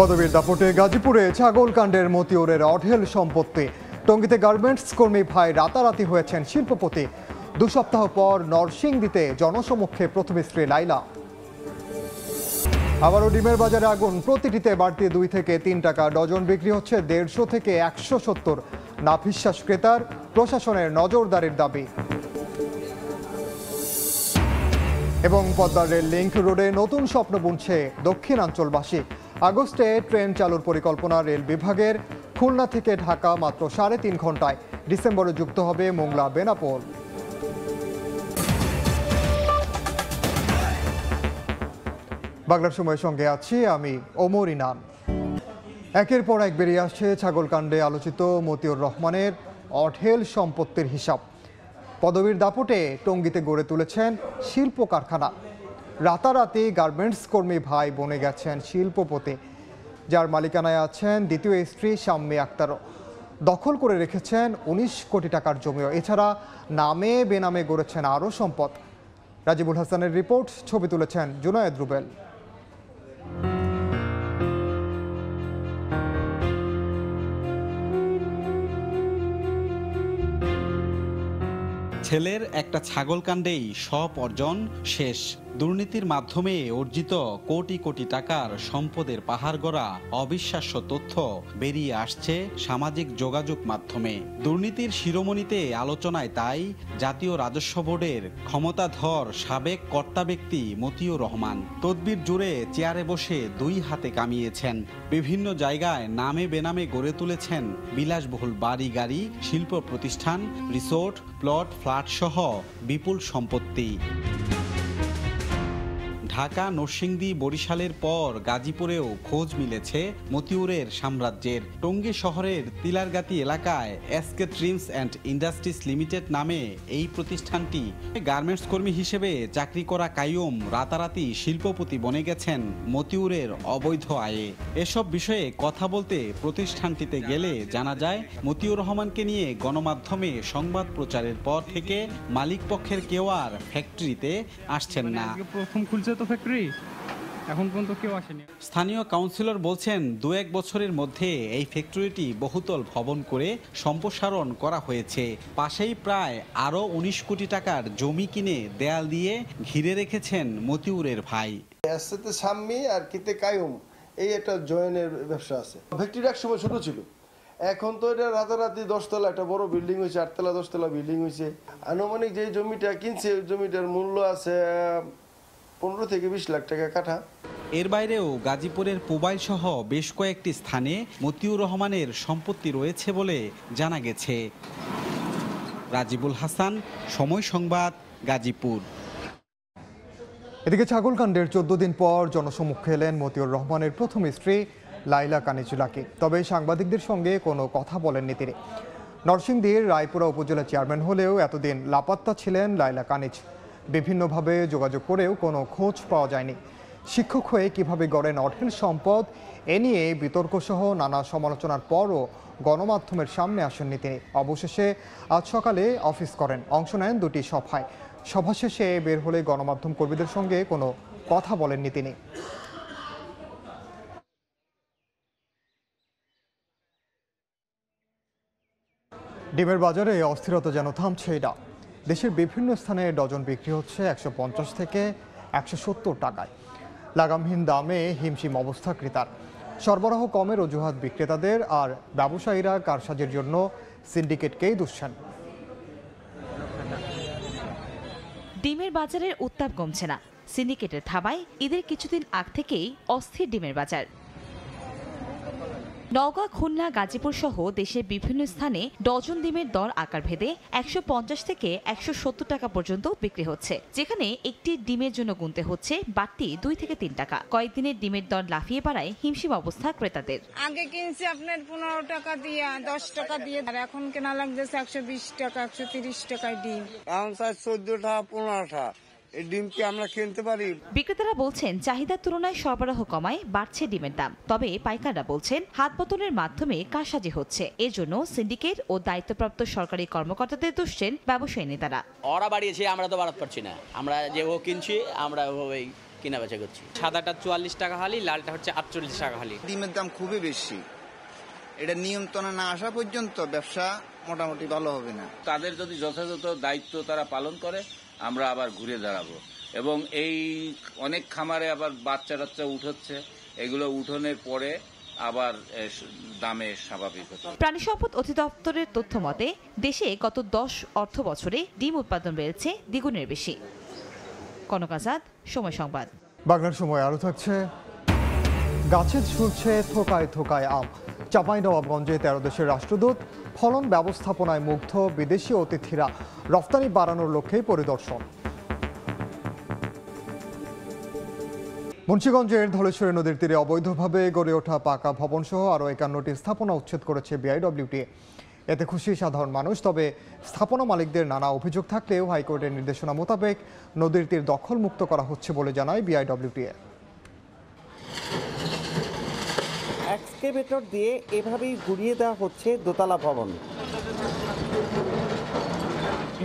পদবীর দাপটে গাজীপুরে ছাগল কাণ্ডের মতিউরের অঢেল সম্পত্তি টঙ্গীতে গার্মেন্টস কর্মী ভাই রাতারাতি হয়েছেন শিল্পপতি দু সপ্তাহ পর নরসিংদীতে জনসমক্ষে প্রথম স্ত্রী লাইলা আবারও ডিমের বাজারে আগুন প্রতিটিতে বাড়তি দুই থেকে তিন টাকা ডজন বিক্রি হচ্ছে দেড়শো থেকে একশো সত্তর নাফিশ্বাস ক্রেতার প্রশাসনের নজরদারির দাবি এবং পদ্মার রেল লিঙ্ক রোডে নতুন স্বপ্ন বুনছে দক্ষিণাঞ্চলবাসী আগস্টে ট্রেন চালুর পরিকল্পনা রেল বিভাগের খুলনা থেকে ঢাকা মাত্র সাড়ে তিন ঘন্টায় ডিসেম্বরে যুক্ত হবে মোংলা বেনাপোল বাংলার সময়ের সঙ্গে আছি আমি ওমর ইনাম একের পর এক বেরিয়ে আসছে ছাগলকাণ্ডে আলোচিত মতিউর রহমানের অঢেল সম্পত্তির হিসাব পদবীর দাপটে টঙ্গিতে গড়ে তুলেছেন শিল্প কারখানা রাতারাতি গার্মেন্টস কর্মী ভাই বনে গেছেন শিল্পপতি যার মালিকানায় আছেন দ্বিতীয় স্ত্রী শাম্মী আক্তারও দখল করে রেখেছেন ১৯ কোটি টাকার জমিও এছাড়া নামে বেনামে গড়েছেন আরও সম্পদ রাজিবুল হাসানের রিপোর্ট ছবি তুলেছেন জুনায়দ রুবেল ছেলের একটা ছাগল কাণ্ডেই সব অর্জন শেষ দুর্নীতির মাধ্যমে অর্জিত কোটি কোটি টাকার সম্পদের পাহাড় গড়া অবিশ্বাস্য তথ্য বেরিয়ে আসছে সামাজিক যোগাযোগ মাধ্যমে দুর্নীতির শিরোমণিতে আলোচনায় তাই জাতীয় রাজস্ব বোর্ডের ক্ষমতাধর সাবেক কর্তা ব্যক্তি মতিউর রহমান তদবির জুড়ে চেয়ারে বসে দুই হাতে কামিয়েছেন বিভিন্ন জায়গায় নামে বেনামে গড়ে তুলেছেন বিলাসবহুল বাড়ি গাড়ি শিল্প প্রতিষ্ঠান রিসোর্ট প্লট ফ্ল্যাটসহ বিপুল সম্পত্তি ঢাকা নরসিংদী বরিশালের পর গাজীপুরেও খোঁজ মিলেছে মতিউরের সাম্রাজ্যের টঙ্গী শহরের তিলারগাতি এলাকায় SK trims and industries limited নামে এই প্রতিষ্ঠানটি গার্মেন্টস কর্মী হিসেবে চাকরি করা কায়ুম রাতারাতি শিল্পপতি বনে গেছেন মতিউরের অবৈধ আয়ে এসব বিষয়ে কথা বলতে প্রতিষ্ঠানটিতে গেলে জানা যায় মতিউর রহমানকে নিয়ে গণমাধ্যমে সংবাদ প্রচারের পর থেকে মালিক পক্ষের কেউ আর ফ্যাক্টরিতে আসছেন না প্রথম খুলছে তো ফ্যাক্টরি এখন পর্যন্ত কেউ আসেনি স্থানীয় কাউন্সিলর বলছেন দু এক বছরের মধ্যে এই ফ্যাক্টরিটি বহুতল ভবন করে সম্প্রসারণ করা হয়েছে পাশেই প্রায় আরও উনিশ কোটি টাকার জমি কিনে দেয়াল দিয়ে ঘিরে রেখেছেন মতিউরের ভাই সাম্মি আর কিতে কায়ুম এই একটা জয়েনের ব্যবসা আছে ফ্যাক্টরি এক সময় ছোটো ছিল এখন তো এটা রাতারাতি দশতলা একটা বড় বিল্ডিং হয়েছে আটতলা দশতলা বিল্ডিং হয়েছে আনুমানিক যে জমিটা কিনছে জমিটার মূল্য আছে পনেরো থেকে বিশ লাখ টাকা কাঠা এর বাইরেও গাজীপুরের পুবাই সহ বেশ কয়েকটি স্থানে মতিউর রহমানের সম্পত্তি রয়েছে বলে জানা গেছে রাজিবুল হাসান সময় সংবাদ গাজীপুর এদিকে ছাগলকাণ্ডের চোদ্দ দিন পর জনসম্মুখে এলেন মতিউর রহমানের প্রথম স্ত্রী লাইলা কানিজুলাকে তবে সাংবাদিকদের সঙ্গে কোনো কথা বলেননি তিনি নরসিংদীর রায়পুরা উপজেলা চেয়ারম্যান হলেও এতদিন লাপাত্তা ছিলেন লাইলা কানিজ বিভিন্নভাবে যোগাযোগ করেও কোনো খোঁজ পাওয়া যায়নি শিক্ষক হয়ে কীভাবে গড়েন অঢেল সম্পদ এ নিয়ে বিতর্কসহ নানা সমালোচনার পরও গণমাধ্যমের সামনে আসেননি তিনি অবশেষে আজ সকালে অফিস করেন অংশ নেন দুটি সভায় সভা শেষে বের হলে গণমাধ্যম কর্মীদের সঙ্গে কোনো কথা বলেননি তিনি ডিমের বাজারে অস্থিরতা যেন থামছে এটা দেশের বিভিন্ন স্থানে ডজন বিক্রি হচ্ছে একশো থেকে একশো টাকায় লাগামহীন দামে হিমশিম অবস্থা ক্রেতার সরবরাহ কমের অজুহাত বিক্রেতাদের আর ব্যবসায়ীরা কারসাজের জন্য সিন্ডিকেটকেই দুষছেন ডিমের বাজারের উত্তাপ কমছে না সিন্ডিকেটের থাবায় ঈদের কিছুদিন আগ থেকেই অস্থির ডিমের বাজার নওগাঁ খুলনা গাজীপুর সহ দেশের বিভিন্ন স্থানে ডজন ডিমের দর আকার ভেদে একশো থেকে একশো টাকা পর্যন্ত বিক্রি হচ্ছে যেখানে একটি ডিমের জন্য গুনতে হচ্ছে বাড়তি দুই থেকে তিন টাকা কয়েকদিনের ডিমের দর লাফিয়ে পাড়ায় হিমশিম অবস্থা ক্রেতাদের আগে কিনছি আপনার পনেরো টাকা দিয়ে দশ টাকা দিয়ে আর এখন কেনা লাগতেছে একশো টাকা একশো টাকায় ডিম চোদ্দ টাকা পনেরো টাকা আমরা কিনতে পারি বিক্রেতারা বলছেন চাহিদার তুলনায় সরবরাহ কমায় বাড়ছে ডিমের দাম তবে পাইকাররা বলছেন হাত পতনের মাধ্যমে কারসাজি হচ্ছে এজন্য সিন্ডিকেট ও দায়িত্বপ্রাপ্ত সরকারি কর্মকর্তাদের দুষছেন ব্যবসায়ী নেতারা ওরা বাড়িয়েছে আমরা তো বাড়াতে পারছি না আমরা যে ও কিনছি আমরা ওই কেনা বেচা করছি সাদাটা চুয়াল্লিশ টাকা হালি লালটা হচ্ছে আটচল্লিশ টাকা হালি ডিমের দাম খুবই বেশি এটা নিয়ন্ত্রণে না আসা পর্যন্ত ব্যবসা মোটামুটি ভালো হবে না তাদের যদি যথাযথ দায়িত্ব তারা পালন করে আমরা আবার ঘুরে দাঁড়াবো এবং এই অনেক খামারে আবার বাচ্চা টাচ্চা উঠোচ্ছে এগুলো উঠোনের পরে আবার দামে স্বাভাবিক হচ্ছে প্রাণী সম্পদ অধিদপ্তরের তথ্য মতে দেশে গত দশ অর্থ বছরে ডিম উৎপাদন বেড়েছে দ্বিগুণের বেশি কনক আজাদ সময় সংবাদ বাংলার সময় আরও থাকছে গাছে ছুটছে থোকায় থোকায় আম চাপাই নবাবগঞ্জে তেরো দেশের রাষ্ট্রদূত ফলন ব্যবস্থাপনায় মুগ্ধ বিদেশি অতিথিরা রফতানি বাড়ানোর লক্ষ্যেই পরিদর্শন মুন্সীগঞ্জের ধলেশ্বরী নদীর তীরে অবৈধভাবে গড়ে ওঠা পাকা ভবনসহ আরও একান্নটি স্থাপনা উচ্ছেদ করেছে বিআইডব্লিউটি এতে খুশি সাধারণ মানুষ তবে স্থাপনা মালিকদের নানা অভিযোগ থাকলেও হাইকোর্টের নির্দেশনা মোতাবেক নদীর তীর দখলমুক্ত করা হচ্ছে বলে জানায় বিআইডব্লিউটিএ এক্সকেভেটর দিয়ে এভাবেই ঘুরিয়ে দেওয়া হচ্ছে দোতলা ভবন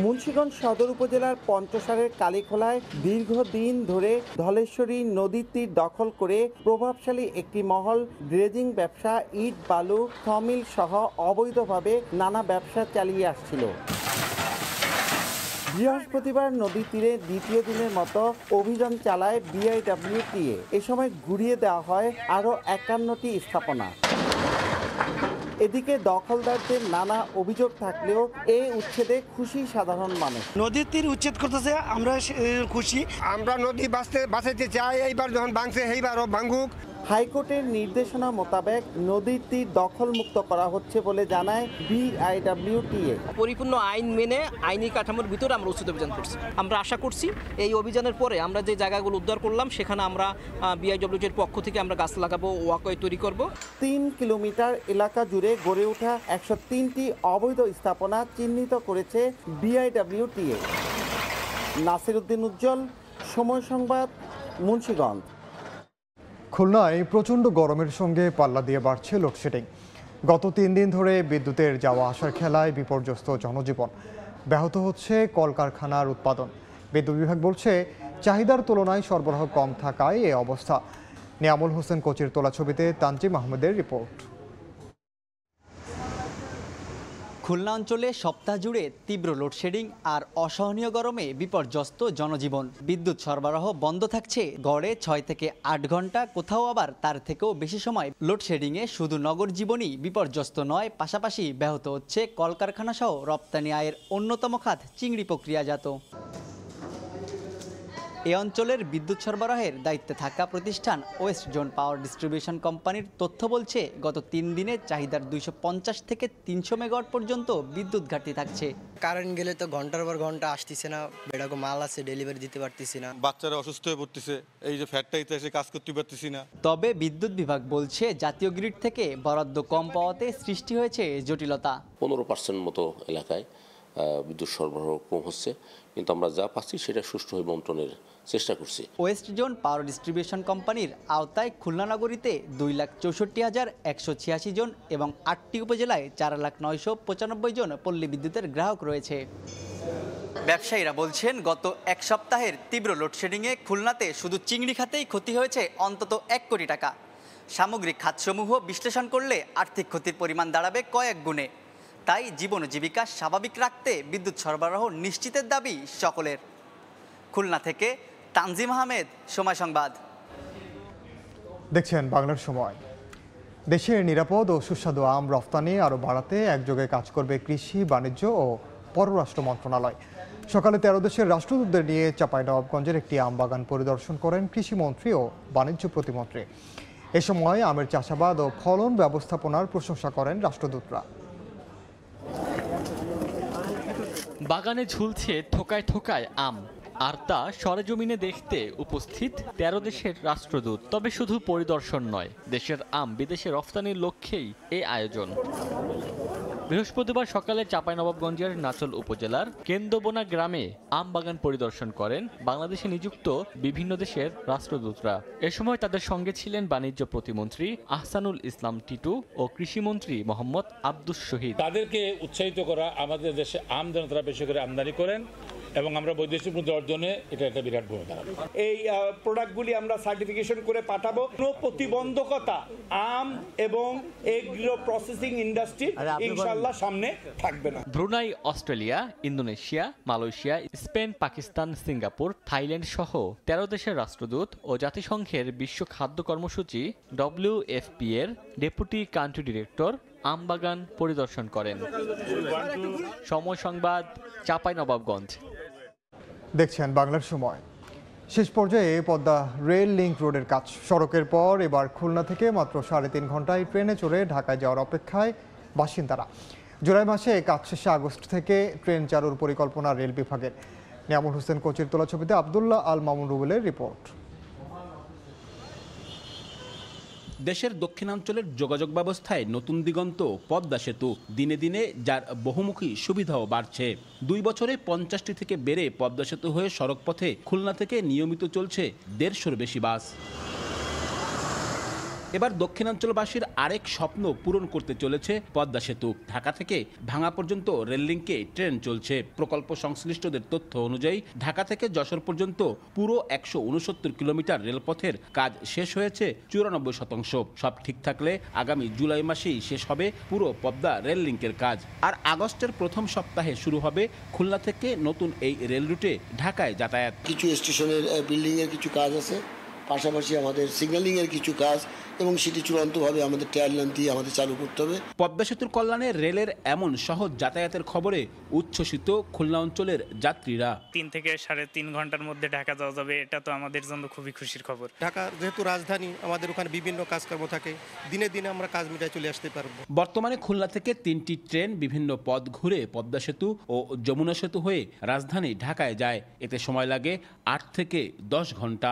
মুন্সীগঞ্জ সদর উপজেলার পঞ্চসারের কালীখোলায় দীর্ঘদিন ধরে ধলেশ্বরী নদীর তীর দখল করে প্রভাবশালী একটি মহল ড্রেজিং ব্যবসা ইট বালু থমিল সহ অবৈধভাবে নানা ব্যবসা চালিয়ে আসছিল বৃহস্পতিবার নদী তীরে দ্বিতীয় দিনের মতো অভিযান চালায় বিআইডব্লিউটিএ এ সময় ঘুরিয়ে দেওয়া হয় আরও একান্নটি স্থাপনা এদিকে দখলদারদের নানা অভিযোগ থাকলেও এই উচ্ছেদে খুশি সাধারণ মানুষ নদীর তীর উচ্ছেদ করতেছে আমরা খুশি আমরা নদী বাঁচতে বাঁচাইতে চাই এইবার যখন ভাঙছে এইবারও ভাঙুক হাইকোর্টের নির্দেশনা মোতাবেক নদীটি দখলমুক্ত করা হচ্ছে বলে জানায় বিআইডব্লিউটিএ পরিপূর্ণ আইন মেনে আইনি কাঠামোর ভিতরে আমরা উচিত অভিযান করছি আমরা আশা করছি এই অভিযানের পরে আমরা যে জায়গাগুলো উদ্ধার করলাম সেখানে আমরা বিআইডব্লিউটির পক্ষ থেকে আমরা গাছ লাগাবো ওয়াকওয়ে তৈরি করব তিন কিলোমিটার এলাকা জুড়ে গড়ে ওঠা একশো তিনটি অবৈধ স্থাপনা চিহ্নিত করেছে বিআইডব্লিউটিএ নাসির উদ্দিন উজ্জ্বল সময় সংবাদ মুন্সীগঞ্জ খুলনায় প্রচণ্ড গরমের সঙ্গে পাল্লা দিয়ে বাড়ছে লোডশেডিং গত তিন দিন ধরে বিদ্যুতের যাওয়া আসার খেলায় বিপর্যস্ত জনজীবন ব্যাহত হচ্ছে কলকারখানার উৎপাদন বিদ্যুৎ বিভাগ বলছে চাহিদার তুলনায় সরবরাহ কম থাকায় এ অবস্থা নিয়ামুল হোসেন কোচির তোলা ছবিতে তানজিম আহমেদের রিপোর্ট খুলনা অঞ্চলে সপ্তাহ জুড়ে তীব্র লোডশেডিং আর অসহনীয় গরমে বিপর্যস্ত জনজীবন বিদ্যুৎ সরবরাহ বন্ধ থাকছে গড়ে ছয় থেকে আট ঘন্টা কোথাও আবার তার থেকেও বেশি সময় লোডশেডিংয়ে শুধু নগর জীবনই বিপর্যস্ত নয় পাশাপাশি ব্যাহত হচ্ছে কলকারখানা সহ রপ্তানি আয়ের অন্যতম খাত চিংড়ি প্রক্রিয়াজাত এ অঞ্চলের বিদ্যুৎ সরবরাহের দায়িত্বে থাকা প্রতিষ্ঠান ওয়েস্ট জোন পাওয়ার ডিস্ট্রিবিউশন কোম্পানির তথ্য বলছে গত তিন দিনে চাহিদার দুইশো থেকে তিনশো মেগাওয়াট পর্যন্ত বিদ্যুৎ ঘাটতি থাকছে কারেন্ট গেলে তো ঘন্টার পর ঘন্টা আসতেছে না বেড়াকে মাল আছে ডেলিভারি দিতে পারতেছি না বাচ্চারা অসুস্থ হয়ে পড়তেছে এই যে ইতে এসে কাজ করতে পারতেছি না তবে বিদ্যুৎ বিভাগ বলছে জাতীয় গ্রিড থেকে বরাদ্দ কম পাওয়াতে সৃষ্টি হয়েছে জটিলতা পনেরো পার্সেন্ট মতো এলাকায় বিদ্যুৎ সরবরাহ কম হচ্ছে কিন্তু আমরা যা পাচ্ছি সেটা সুষ্ঠুভাবে বন্টনের চেষ্টা করছি ওয়েস্ট জোন পাওয়ার ডিস্ট্রিবিউশন কোম্পানির আওতায় খুলনা নগরীতে দুই লাখ চৌষট্টি হাজার একশো ছিয়াশি জন এবং আটটি উপজেলায় চার লাখ নয়শো পঁচানব্বই জন পল্লী বিদ্যুতের গ্রাহক রয়েছে ব্যবসায়ীরা বলছেন গত এক সপ্তাহের তীব্র লোডশেডিংয়ে খুলনাতে শুধু চিংড়ি খাতেই ক্ষতি হয়েছে অন্তত এক কোটি টাকা সামগ্রিক খাতসমূহ বিশ্লেষণ করলে আর্থিক ক্ষতির পরিমাণ দাঁড়াবে কয়েক গুণে তাই জীবন জীবিকা স্বাভাবিক রাখতে বিদ্যুৎ সরবরাহ নিশ্চিতের দাবি সকলের খুলনা থেকে তানজিম আহমেদ সময় সংবাদ দেখছেন বাংলার সময় দেশের নিরাপদ ও সুস্বাদু আম রফতানি আরও বাড়াতে একযোগে কাজ করবে কৃষি বাণিজ্য ও পররাষ্ট্র মন্ত্রণালয় সকালে তেরো দেশের রাষ্ট্রদূতদের নিয়ে চাঁপাইনবাবগঞ্জের একটি আম বাগান পরিদর্শন করেন কৃষিমন্ত্রী ও বাণিজ্য প্রতিমন্ত্রী এ সময় আমের চাষাবাদ ও ফলন ব্যবস্থাপনার প্রশংসা করেন রাষ্ট্রদূতরা বাগানে ঝুলছে থোকায় থোকায় আম আর তা সরেজমিনে দেখতে উপস্থিত তেরো দেশের রাষ্ট্রদূত তবে শুধু পরিদর্শন নয় দেশের আম বিদেশে রফতানির লক্ষ্যেই এই আয়োজন বৃহস্পতিবার সকালে চাঁপাইনবাবগঞ্জের নাচল উপজেলার কেন্দ্রবোনা গ্রামে আম বাগান পরিদর্শন করেন বাংলাদেশে নিযুক্ত বিভিন্ন দেশের রাষ্ট্রদূতরা এ সময় তাদের সঙ্গে ছিলেন বাণিজ্য প্রতিমন্ত্রী আহসানুল ইসলাম টিটু ও কৃষিমন্ত্রী মোহাম্মদ আব্দুস শহীদ তাদেরকে উৎসাহিত করা আমাদের দেশে আম আমদানি করেন এবং আমরা বৈদেশিক মুদ্রা অর্জনে এটা একটা বিরাট ভূমিকা রাখবো এই প্রোডাক্টগুলি আমরা সার্টিফিকেশন করে পাঠাবো কোনো প্রতিবন্ধকতা আম এবং এগ্রো প্রসেসিং ইন্ডাস্ট্রি ইনশাল্লাহ সামনে থাকবে না Brunei Australia Indonesia Malaysia Spain Pakistan Singapore Thailand সহ তেরো দেশের রাষ্ট্রদূত ও জাতিসংঘের বিশ্ব খাদ্য কর্মসূচি ডব্লিউ পি এর ডেপুটি কান্ট্রি ডিরেক্টর আমবাগান পরিদর্শন করেন সময় সংবাদ চাঁপাইনবাবগঞ্জ দেখছেন বাংলার সময় শেষ পর্যায়ে পদ্মা রেল লিংক রোডের কাজ সড়কের পর এবার খুলনা থেকে মাত্র সাড়ে তিন ঘন্টায় ট্রেনে চড়ে ঢাকায় যাওয়ার অপেক্ষায় বাসিন্দারা জুলাই মাসে কাজ শেষে আগস্ট থেকে ট্রেন চালুর পরিকল্পনা রেল বিভাগের নিয়ামুল হোসেন কোচের তোলা ছবিতে আবদুল্লাহ আল মামুন রুবেলের রিপোর্ট দেশের দক্ষিণাঞ্চলের যোগাযোগ ব্যবস্থায় নতুন দিগন্ত পদ্মা সেতু দিনে দিনে যার বহুমুখী সুবিধাও বাড়ছে দুই বছরে পঞ্চাশটি থেকে বেড়ে পদ্মা সেতু হয়ে সড়কপথে খুলনা থেকে নিয়মিত চলছে দেড়শোর বেশি বাস এবার দক্ষিণাঞ্চলবাসীর আরেক স্বপ্ন পূরণ করতে চলেছে পদ্মা সেতু ঢাকা থেকে ভাঙা পর্যন্ত রেল লিঙ্কে ট্রেন চলছে প্রকল্প সংশ্লিষ্টদের তথ্য অনুযায়ী ঢাকা থেকে যশোর পর্যন্ত পুরো একশো উনসত্তর কিলোমিটার রেলপথের কাজ শেষ হয়েছে চুরানব্বই শতাংশ সব ঠিক থাকলে আগামী জুলাই মাসেই শেষ হবে পুরো পদ্মা রেল লিঙ্কের কাজ আর আগস্টের প্রথম সপ্তাহে শুরু হবে খুলনা থেকে নতুন এই রেল রুটে ঢাকায় যাতায়াত কিছু স্টেশনের বিল্ডিংয়ের কিছু কাজ আছে পাশাপাশি আমাদের এর কিছু কাজ এবং সেটি চূড়ান্তভাবে আমাদের টায়ার লাইন দিয়ে আমাদের চালু করতে হবে পদ্মা সেতুর কল্যাণে রেলের এমন সহজ যাতায়াতের খবরে উচ্ছ্বসিত খুলনা অঞ্চলের যাত্রীরা তিন থেকে সাড়ে তিন ঘন্টার মধ্যে ঢাকা যাওয়া যাবে এটা তো আমাদের জন্য খুবই খুশির খবর ঢাকা যেহেতু রাজধানী আমাদের ওখানে বিভিন্ন কাজকর্ম থাকে দিনে দিনে আমরা কাজ মিটায় চলে আসতে পারব বর্তমানে খুলনা থেকে তিনটি ট্রেন বিভিন্ন পথ ঘুরে পদ্মা সেতু ও যমুনা সেতু হয়ে রাজধানী ঢাকায় যায় এতে সময় লাগে আট থেকে দশ ঘন্টা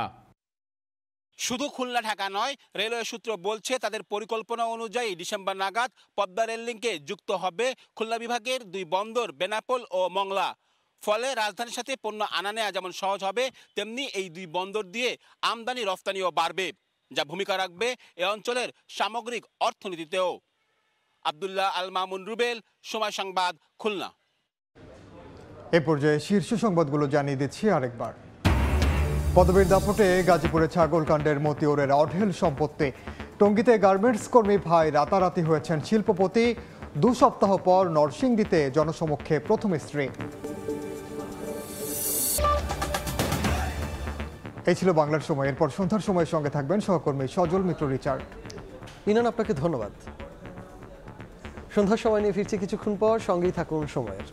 শুধু খুলনা ঢাকা নয় রেলওয়ে সূত্র বলছে তাদের পরিকল্পনা অনুযায়ী ডিসেম্বর নাগাদ পদ্মা রেল লিঙ্কে যুক্ত হবে খুলনা বিভাগের দুই বন্দর বেনাপোল ও মংলা ফলে রাজধানীর সাথে পণ্য আনা নেওয়া যেমন সহজ হবে তেমনি এই দুই বন্দর দিয়ে আমদানি রফতানিও বাড়বে যা ভূমিকা রাখবে এ অঞ্চলের সামগ্রিক অর্থনীতিতেও আবদুল্লাহ আল মামুন রুবেল সময় সংবাদ খুলনা এ পর্যায়ে শীর্ষ সংবাদগুলো জানিয়ে দিচ্ছি আরেকবার পদবীর দাপটে গাজীপুরে ছাগল কাণ্ডের মতিওরের অঢেল সম্পত্তি টঙ্গীতে গার্মেন্টস কর্মী ভাই রাতারাতি হয়েছেন শিল্পপতি দু সপ্তাহ পর নরসিংদীতে জনসমক্ষে প্রথম স্ত্রী এই ছিল বাংলার সময় এরপর সন্ধ্যার সময়ের সঙ্গে থাকবেন সহকর্মী সজল মিত্র রিচার্ড ইনান আপনাকে ধন্যবাদ সন্ধ্যার সময় নিয়ে ফিরছি কিছুক্ষণ পর সঙ্গেই থাকুন সময়ের